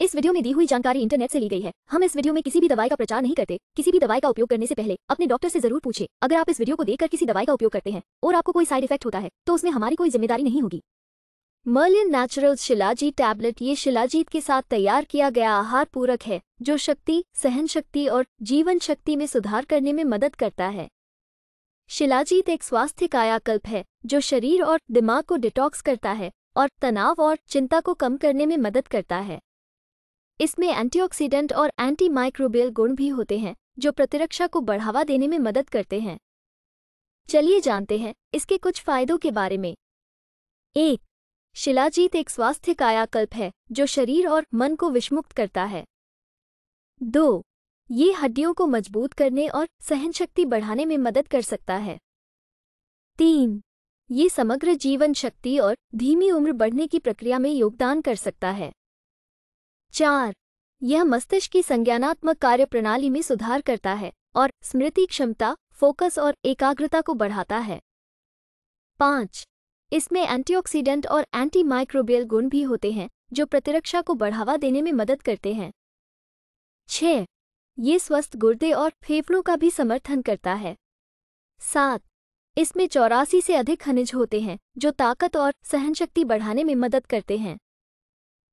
इस वीडियो में दी हुई जानकारी इंटरनेट से ली गई है हम इस वीडियो में किसी भी दवाई का प्रचार नहीं करते किसी भी दवाई का उपयोग करने से पहले अपने डॉक्टर से जरूर पूछे अगर आप इस वीडियो को देखकर किसी दवाई का उपयोग करते हैं और आपको कोई साइड इफेक्ट होता है तो उसमें हमारी कोई जिम्मेदारी नहीं होगी मर्लिन नेचुरल शिलाजीत टैबलेट ये शिलाजीत के साथ तैयार किया गया आहार पूरक है जो शक्ति सहन शक्ति और जीवन शक्ति में सुधार करने में मदद करता है शिलाजीत एक स्वास्थ्य कायाकल्प है जो शरीर और दिमाग को डिटॉक्स करता है और तनाव और चिंता को कम करने में मदद करता है इसमें एंटीऑक्सीडेंट और एंटी माइक्रोबियल गुण भी होते हैं जो प्रतिरक्षा को बढ़ावा देने में मदद करते हैं चलिए जानते हैं इसके कुछ फायदों के बारे में एक शिलाजीत एक स्वास्थ्य कायाकल्प है जो शरीर और मन को विषमुक्त करता है दो ये हड्डियों को मजबूत करने और सहनशक्ति बढ़ाने में मदद कर सकता है तीन ये समग्र जीवन शक्ति और धीमी उम्र बढ़ने की प्रक्रिया में योगदान कर सकता है चार यह मस्तिष्क की संज्ञानात्मक कार्यप्रणाली में सुधार करता है और स्मृति क्षमता फोकस और एकाग्रता को बढ़ाता है पाँच इसमें एंटीऑक्सीडेंट और एंटी माइक्रोबियल गुण भी होते हैं जो प्रतिरक्षा को बढ़ावा देने में मदद करते हैं छ ये स्वस्थ गुर्दे और फेफड़ों का भी समर्थन करता है सात इसमें चौरासी से अधिक खनिज होते हैं जो ताकत और सहनशक्ति बढ़ाने में मदद करते हैं